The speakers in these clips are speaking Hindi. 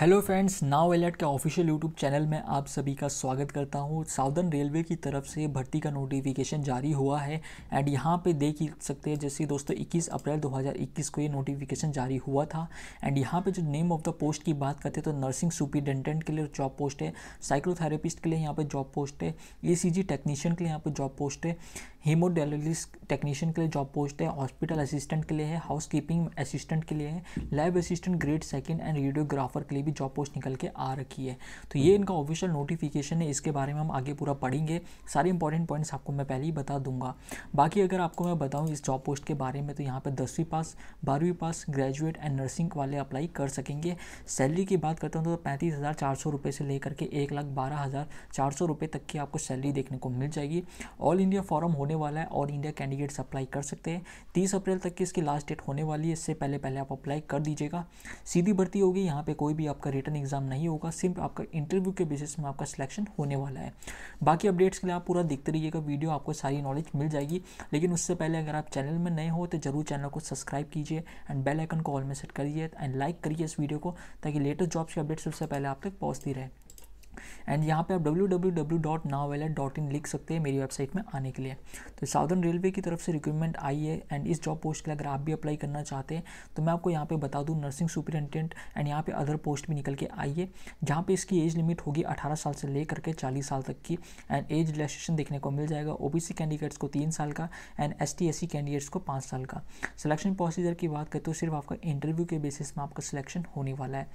हेलो फ्रेंड्स नाव एलर्ट के ऑफिशियल यूट्यूब चैनल में आप सभी का स्वागत करता हूं साउदर्न रेलवे की तरफ से भर्ती का नोटिफिकेशन जारी हुआ है एंड यहां पे देख सकते हैं जैसे दोस्तों 21 अप्रैल 2021 को ये नोटिफिकेशन जारी हुआ था एंड यहां पे जो नेम ऑफ द पोस्ट की बात करते हैं तो नर्सिंग सुपरिटेंडेंट के लिए जॉब पोस्ट है साइक्लोथेरेपिस्ट के लिए यहाँ पर जॉब पोस्ट है ए टेक्नीशियन के लिए यहाँ पर जॉब पोस्ट है हीमोडायलिस टेक्नीशियन के लिए जॉब पोस्ट है हॉस्पिटल असिस्टेंट के लिए है हाउस कीपिंग असिस्टेंट के लिए है lab assistant grade second and radiographer के लिए भी जॉब पोस्ट निकल के आ रखी है तो ये इनका ऑफिशियल नोटिफिकेशन है इसके बारे में हम आगे पूरा पढ़ेंगे सारे इंपॉर्टेंट पॉइंट्स आपको मैं पहले ही बता दूंगा बाकी अगर आपको मैं बताऊँ इस जॉब पोस्ट के बारे में तो यहाँ पर दसवीं पास बारहवीं पास ग्रेजुएट एंड नर्सिंग वाले अप्लाई कर सकेंगे सैलरी की बात करता हूँ तो पैंतीस हज़ार चार सौ रुपये से लेकर के एक लाख बारह हज़ार चार सौ रुपये तक की आपको सैलरी देखने को मिल जाएगी ऑल इंडिया फॉरम होने वाला है और इंडिया कैंडिडेट्स अप्लाई कर सकते हैं तीस अप्रैल तक की इसकी लास्ट डेट होने वाली है इससे पहले पहले आप अप्लाई कर दीजिएगा सीधी भर्ती होगी यहाँ पर कोई भी आपका रिटर्न एग्जाम नहीं होगा सिर्फ आपका इंटरव्यू के बेसिस में आपका सिलेक्शन होने वाला है बाकी अपडेट्स के लिए आप पूरा देखते रहिएगा वीडियो आपको सारी नॉलेज मिल जाएगी लेकिन उससे पहले अगर आप चैनल में नए हो तो जरूर चैनल को सब्सक्राइब कीजिए एंड बेल आइकन को ऑल में सेट करिए एंड लाइक करिए इस वीडियो को ताकि लेटेस्ट जॉब्स के अपडेट्स सबसे पहले आप तक पहुंचती रहे एंड यहाँ पे आप डब्ल्यू डब्ल्यू डब्ल्यू डॉट नाव वेलर डॉट इन लिख सकते हैं मेरी वेबसाइट में आने के लिए तो साउदर्न रेलवे की तरफ से रिक्रूटमेंट आई है एंड इस जॉब पोस्ट के लिए अगर आप भी अप्लाई करना चाहते हैं तो मैं आपको यहाँ पर बता दूँ नर्सिंग सुपरिटेंडेंट एंड यहाँ पर अदर पोस्ट भी निकल के आई है जहाँ पर इसकी एज लिमिट होगी अठारह साल से लेकर के चालीस साल तक की एंड एज रिलैक्सेशन देखने को मिल जाएगा ओ कैंडिडेट्स को तीन साल का एंड एस टी कैंडिडेट्स को पाँच साल का सिलेक्शन प्रोसीजर की बात करें तो सिर्फ आपका इंटरव्यू के बेसिस में आपका सिलेक्शन होने वाला है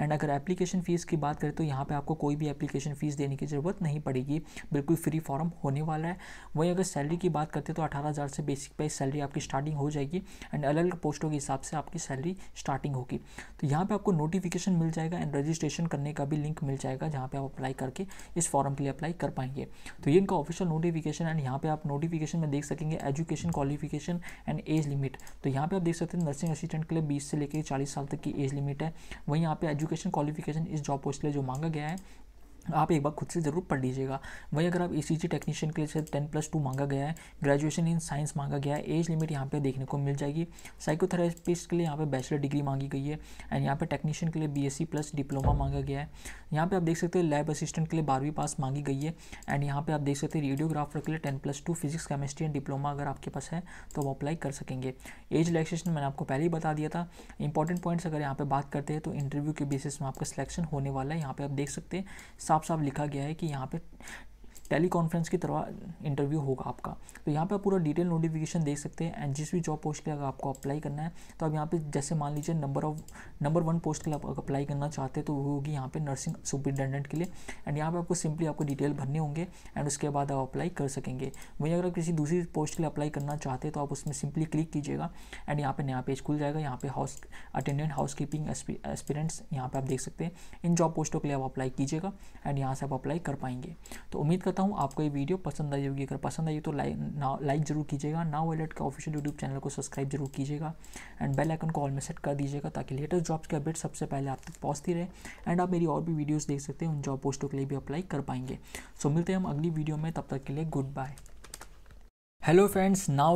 एंड अगर एप्लीकेशन फ़ीस की बात करें तो यहाँ पर आपको कोई भी एप्लीकेशन फ़ीस देने की ज़रूरत नहीं पड़ेगी बिल्कुल फ्री फॉर्म होने वाला है वहीं अगर सैलरी की बात करते हैं तो अठारह हज़ार से बेसिक पे सैलरी आपकी स्टार्टिंग हो जाएगी एंड अलग अलग पोस्टों के हिसाब से आपकी सैलरी स्टार्टिंग होगी तो यहाँ पर आपको नोटिफिकेशन मिल जाएगा एंड रजिस्ट्रेशन करने का भी लिंक मिल जाएगा जहाँ पर आप अप्लाई करके इस फॉर्म के लिए अप्लाई कर पाएंगे तो ये इनका ऑफिशियल नोटिफिकेशन एंड यहाँ पर आप नोटिफिकेशन में देख सकेंगे education qualification and age limit तो यहाँ पर आप देख सकते हैं नर्सिंग असिस्टेंट के लिए बीस से लेकर चालीस साल तक की एज लिमिट है वहीं यहाँ पर एजुकेशन क्वालिफिकेशन इस जॉब पोस्ट के लिए जो मांगा गया है आप एक बार खुद से ज़रूर पढ़ लीजिएगा वही अगर आप ई टेक्नीशियन के लिए टेन प्लस टू मांगा गया है ग्रेजुएशन इन साइंस मांगा गया है एज लिमिट यहाँ पे देखने को मिल जाएगी साइकोथेरेपिस्ट के लिए यहाँ पे बैचलर डिग्री मांगी गई है एंड यहाँ पे टेक्नीशियन के लिए सी प्लस डिप्लोमा मांगा गया है यहाँ पे आप देख सकते हैं लैब असिस्टेंट के लिए बारहवीं पास मांगी गई है एंड यहाँ पे आप देख सकते हैं रेडियोग्राफर के लिए ten plus two physics chemistry and diploma अगर आपके पास है तो वो अप्लाई कर सकेंगे एज रिलैक्सेशन मैंने आपको पहले ही बता दिया था इंपॉर्टेंट पॉइंट्स अगर यहाँ पर बात करते हैं तो इंटरव्यू के बेसिस में आपका सिलेक्शन होने वाला है यहाँ पर आप देख सकते हैं साफ साफ लिखा गया है कि यहाँ पे टेलीकॉन्फ्रेंस की तरह इंटरव्यू होगा आपका तो यहाँ पे आप पूरा डिटेल नोटिफिकेशन देख सकते हैं एंड जिस भी जॉब पोस्ट के लिए आपको अप्लाई करना है तो आप यहाँ पे जैसे मान लीजिए number of number one post के लिए आप अप्लाई करना चाहते हैं तो वो होगी यहाँ पे नर्सिंग सुपरिटेंडेंट के लिए एंड यहाँ पर आपको सिंपली आपको डिटेल भरने होंगे एंड उसके बाद आप अप्लाई कर सकेंगे वहीं अगर आप किसी दूसरी पोस्ट के लिए अप्लाई करना चाहते हैं तो आप उसमें सिंपली क्लिक कीजिएगा एंड यहाँ पर नया पेज खुल जाएगा यहाँ पे house attendant housekeeping experience यहाँ पर आप देख सकते हैं इन जॉब पोस्टों के लिए आप अप्लाई कीजिएगा एंड यहाँ से आप अप्लाई कर पाएंगे तो उम्मीद करता करता हूँ आपको ये वीडियो पसंद आई होगी अगर पसंद आई तो लाइक ना लाइक जरूर कीजिएगा नाउ वेलेट का ऑफिशियल यूट्यूब चैनल को सब्सक्राइब जरूर कीजिएगा एंड बेल आइकन को ऑल में सेट कर दीजिएगा ताकि लेटेस्ट जॉब्स के अपडेट सबसे पहले आप तक पहुँचती रहे एंड आप मेरी और भी वीडियोज़ देख सकते हैं उन जॉब पोस्टों के लिए भी अप्लाई कर पाएंगे सो so, मिलते हैं हम अगली वीडियो में तब तक के लिए good bye hello friends now